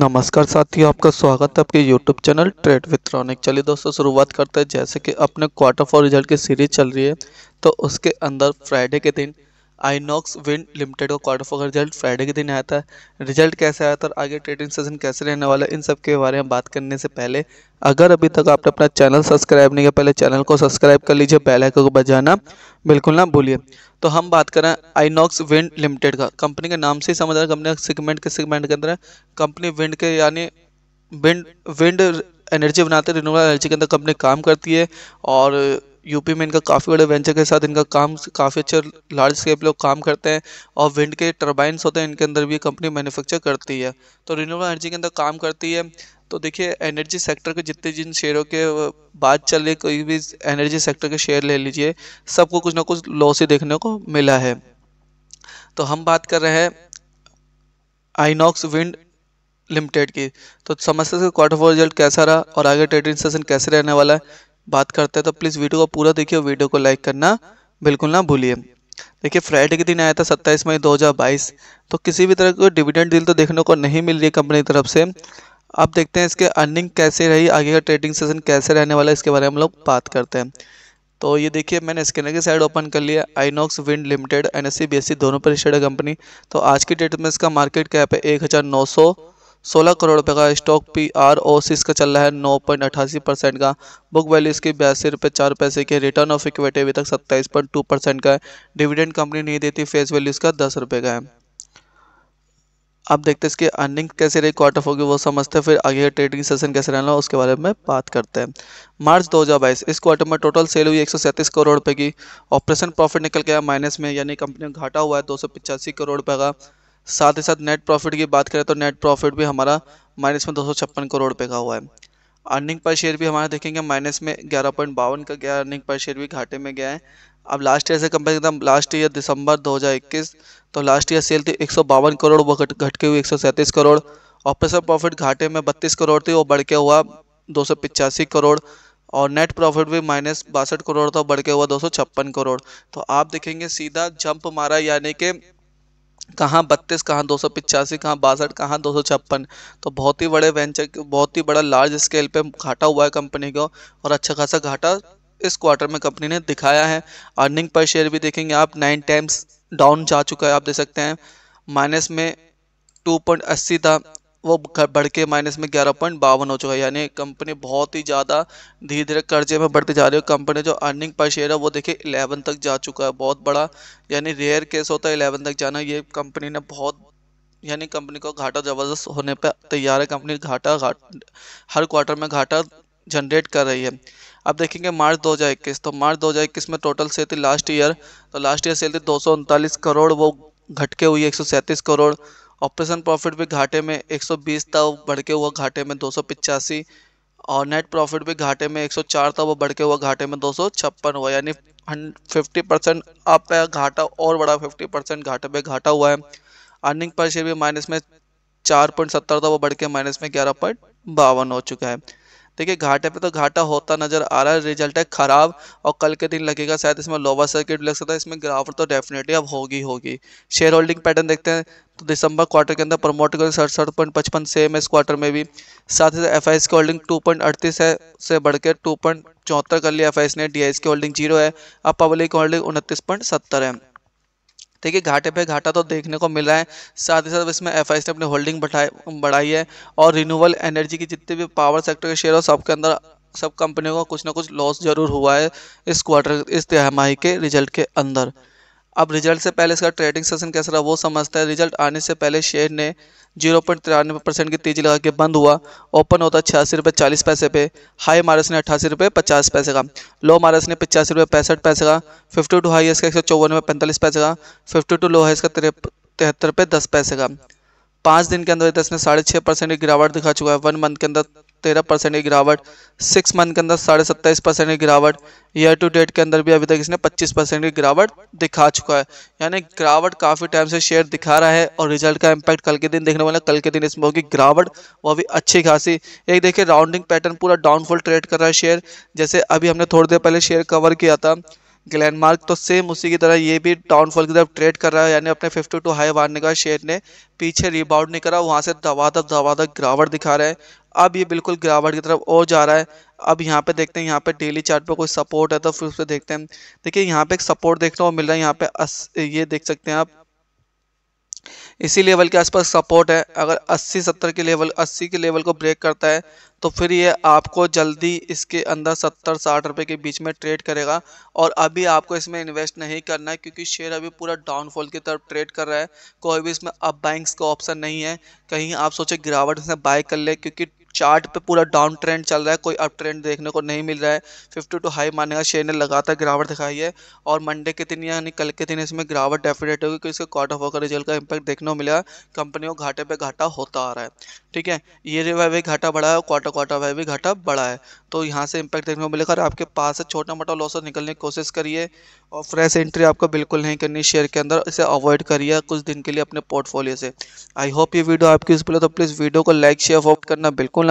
नमस्कार साथियों आपका स्वागत है आपके YouTube channel trade with Ronik चलिए दोस्तों शुरुआत करते हैं जैसे कि अपने क्वार्टर फॉर रिजल्ट की सीरीज चल रही है तो उसके अंदर फ्राइडे के दिन आइनॉक्स विंड लिमिटेड का क्वार्टर फोर का रिजल्ट फ्राइडे के दिन आया था रिजल्ट कैसे आया था और आगे ट्रेडिंग सेशन कैसे रहने वाला इन सब के बारे में बात करने से पहले अगर अभी तक आपने अपना चैनल सब्सक्राइब नहीं किया पहले चैनल को सब्सक्राइब कर लीजिए बेल आइकन को बजाना बिल्कुल ना भूलिए तो हम बात करें आइनॉक्स विंड लिमिटेड का कंपनी के नाम से ही समझ आ कंपनी सेगमेंट के सेगमेंट के अंदर कंपनी विंड के यानी विंड विंड एनर्जी बनाते हैं एनर्जी के अंदर कंपनी काम करती है और यूपी में इनका काफ़ी बड़े वेंचर के साथ इनका काम काफ़ी अच्छे लार्ज स्केल पर लोग काम करते हैं और विंड के टर्बाइंस होते हैं इनके अंदर भी कंपनी मैन्युफैक्चर करती है तो रिन्यूबल एनर्जी के अंदर काम करती है तो देखिए एनर्जी सेक्टर के जितने जिन शेयरों के बात चल रही कोई भी एनर्जी सेक्टर के शेयर ले लीजिए सबको कुछ ना कुछ लॉस ही देखने को मिला है तो हम बात कर रहे हैं आइनॉक्स विंड लिमिटेड की तो समझते क्वार्टर फोर रिजल्ट कैसा रहा और आगे ट्रेडिंग सेशन कैसे रहने वाला है बात करते हैं तो प्लीज़ वीडियो को पूरा देखिए और वीडियो को लाइक करना बिल्कुल ना भूलिए देखिए फ्राइडे के दिन आया था सत्ताईस मई 2022 तो किसी भी तरह का डिविडेंड डील तो देखने को नहीं मिल रही है कंपनी की तरफ से अब देखते हैं इसके अर्निंग कैसे रही आगे का ट्रेडिंग सेशन कैसे रहने वाला है इसके बारे में हम लोग बात करते हैं तो ये देखिए मैंने स्कैनर की साइड ओपन कर लिया आइनॉक्स विंड लिमिटेड एन एस दोनों पर लिस्टेड है कंपनी तो आज की डेट में इसका मार्केट कैप है एक हज़ार नौ सौ 16 करोड़ रुपये का stock P R O C इसका चल रहा है नौ पॉइंट अठासी परसेंट का बुक वैल्यू इसकी बयासी रुपये चार पैसे की रिटर्न ऑफ इक्विटी अभी तक सत्ताईस पॉइंट टू परसेंट का है डिविडेंड कंपनी नहीं देती फेस वैल्यू इसका दस रुपये का है अब देखते हैं इसकी अर्निंग कैसे रही क्वार्टर होगी वो समझते हैं फिर आगे ट्रेडिंग सेशन कैसे रहना उसके बारे में बात करते हैं मार्च 2022 इस क्वार्टर में टोटल सेल हुई 137 करोड़ रुपए की ऑपरेशन प्रॉफिट निकल गया माइनस में यानी कंपनी में घाटा हुआ है दो करोड़ रुपए का साथ ही साथ नेट प्रॉफिट की बात करें तो नेट प्रॉफिट भी हमारा माइनस में दो करोड़ रुपये का हुआ है अर्निंग पर शेयर भी हमारा देखेंगे माइनस में ग्यारह पॉइंट बावन का गया अर्निंग पर शेयर भी घाटे में गया है अब लास्ट ईयर से कंपेयर एकदम लास्ट ईयर दिसंबर 2021 तो लास्ट ईयर सेल थी एक करोड़ वो घट घट के हुई एक करोड़ ऑपरेशन प्रॉफिट घाटे में बत्तीस करोड़ थी वो बढ़ के हुआ दो करोड़ और नेट प्रॉफिट भी माइनस बासठ करोड़ था बढ़ के हुआ दो करोड़ तो आप देखेंगे सीधा जंप मारा यानी कि कहाँ बत्तीस कहाँ दो सौ पिचासी कहाँ बासठ कहाँ दो सौ छप्पन तो बहुत ही बड़े वेंचर बहुत ही बड़ा लार्ज स्केल पे घाटा हुआ है कंपनी को और अच्छा खासा घाटा इस क्वार्टर में कंपनी ने दिखाया है अर्निंग पर शेयर भी देखेंगे आप नाइन टाइम्स डाउन जा चुका है आप देख सकते हैं माइनस में अस्सी था वो बढ़ के माइनस में ग्यारह पॉइंट बावन हो चुका है यानी कंपनी बहुत ही ज़्यादा धीरे धीरे कर्जे में बढ़ते जा रही है कंपनी जो अर्निंग पर शेयर है वो देखिए इलेवन तक जा चुका है बहुत बड़ा यानी रेयर केस होता है इलेवन तक जाना ये कंपनी ने बहुत यानी कंपनी को घाटा ज़बरदस्त होने पर तैयार है कंपनी घाटा घाट हर क्वार्टर में घाटा जनरेट कर रही है अब देखेंगे मार्च 2021 तो मार्च 2021 में टोटल सेल थी लास्ट ईयर तो लास्ट ईयर सेल थी दो करोड़ वो घटके हुई एक करोड़ ऑपरेशन प्रॉफिट भी घाटे में 120 था वो बढ़ के हुआ घाटे में दो और नेट प्रॉफिट भी घाटे में 104 था वो बढ़ के हुआ घाटे में दो हुआ यानी फिफ्टी परसेंट अप है घाटा और बड़ा फिफ्टी परसेंट घाटे पे घाटा हुआ है अर्निंग पर शेयर भी माइनस में चार पॉइंट सत्तर था वो बढ़ के माइनस में ग्यारह पॉइंट बावन हो चुका है देखिए घाटे पे तो घाटा होता नज़र आ रहा है रिजल्ट है ख़राब और कल के दिन लगेगा शायद इसमें लोवर सर्किट लग सकता है इसमें गिरावट तो डेफिनेटली अब होगी होगी शेयर होल्डिंग पैटर्न देखते हैं तो दिसंबर क्वार्टर के अंदर प्रमोटर का सड़सठ पॉइंट पचपन सेम इस क्वार्टर में भी साथ ही एफ की होल्डिंग टू पॉइंट अड़तीस है से बढ़कर टू पॉइंट चौहत्तर कर लिया एफ ने डी की होल्डिंग जीरो है अब पब्लिक की होल्डिंग उनतीस पॉइंट सत्तर है ठीक है घाटे पे घाटा तो देखने को मिला है साथ ही साथ इसमें एफ ने अपनी होल्डिंग बढ़ाई है और रिन्यूबल एनर्जी की जितने भी पावर सेक्टर के शेयर हो सबके अंदर सब कंपनियों का कुछ ना कुछ लॉस जरूर हुआ है इस क्वार्टर इस तिहाई के रिजल्ट के अंदर अब रिजल्ट से पहले इसका ट्रेडिंग सेशन कैसा रहा वो समझता है रिजल्ट आने से पहले शेयर ने जीरो पॉइंट तिरानवे परसेंट की तेजी लगा के बंद हुआ ओपन होता छियासी रुपये चालीस पैसे पे हाई मारस ने अट्ठासी रुपये पचास पैसे का लो मारस ने पचासी रुपये पैंसठ पैसे का फिफ्टी टू हाई इसका एक सौ चौवन रुपये पैंतालीस पैसे का फिफ्टी टू लो हाई इसका तिहत्तर रुपये दस पैसे का पाँच दिन के अंदर दस ने साढ़े छः परसेंट की गिरावट दिखा चुका है वन मंथ के अंदर तेरह परसेंट की गिरावट सिक्स मंथ के अंदर साढ़े सत्ताईस परसेंट की गिरावट ईयर टू डेट के अंदर भी अभी तक इसने पच्चीस परसेंट की गिरावट दिखा चुका है यानी गिरावट काफ़ी टाइम से शेयर दिखा रहा है और रिजल्ट का इम्पैक्ट कल के दिन देखने वाले कल के दिन इसमें होगी गिरावट वो भी अच्छी खासी एक देखिए राउंडिंग पैटर्न पूरा डाउनफॉल ट्रेड कर रहा है शेयर जैसे अभी हमने थोड़ी देर पहले शेयर कवर किया था ग्लैंडमार्क तो सेम उसी की तरह ये भी डाउनफॉल की तरफ ट्रेड कर रहा है यानी अपने 52 टू हाई मारने का शेयर ने पीछे रिबाउंड नहीं करा वहाँ से दबादब दबादब गिरावट दिखा रहा है अब ये बिल्कुल गिरावट की तरफ और जा रहा है अब यहाँ पे देखते हैं यहाँ पे डेली चार्ट पे कोई सपोर्ट है तो फिर उस पर देखते हैं देखिए यहाँ पे एक सपोर्ट देखने को मिल रहा है यहाँ पे अस, ये देख सकते हैं आप इसी लेवल के आसपास सपोर्ट है अगर 80 70 के लेवल 80 के लेवल को ब्रेक करता है तो फिर ये आपको जल्दी इसके अंदर सत्तर साठ रुपए के बीच में ट्रेड करेगा और अभी आपको इसमें इन्वेस्ट नहीं करना है क्योंकि शेयर अभी पूरा डाउनफॉल की तरफ ट्रेड कर रहा है कोई भी इसमें अब बाइंग्स का ऑप्शन नहीं है कहीं आप सोचे गिरावट में बाय कर ले क्योंकि चार्ट पे पूरा डाउन ट्रेंड चल रहा है कोई अप ट्रेंड देखने को नहीं मिल रहा है फिफ्टी टू हाई मानेगा शेयर ने लगातार गिरावट दिखाई है और मंडे के दिन यानी कल के दिन इसमें गिरावट डेफिनेट होगी क्योंकि इसका क्वार्टर फोर का रिजल्ट का इम्पैक्ट देखने को मिला कंपनी को घाटे पर घाटा होता आ रहा है ठीक है ये वाई भी घाटा बढ़ा है और क्वार्टर क्वार्टर वाई भी घाटा बढ़ा है तो यहाँ से इम्पैक्ट देखने को मिलेगा और आपके पास से छोटा मोटा लॉस निकलने की कोशिश करिए और फ्रेश एंट्री आपको बिल्कुल नहीं करनी शेयर के अंदर इसे अवॉइड करिए कुछ दिन के लिए अपने पोर्टफोलियो से आई होप ये वीडियो आपकी यूज़ है तो प्लीज़ वीडियो को लाइक शेयर फॉर्व करना बिल्कुल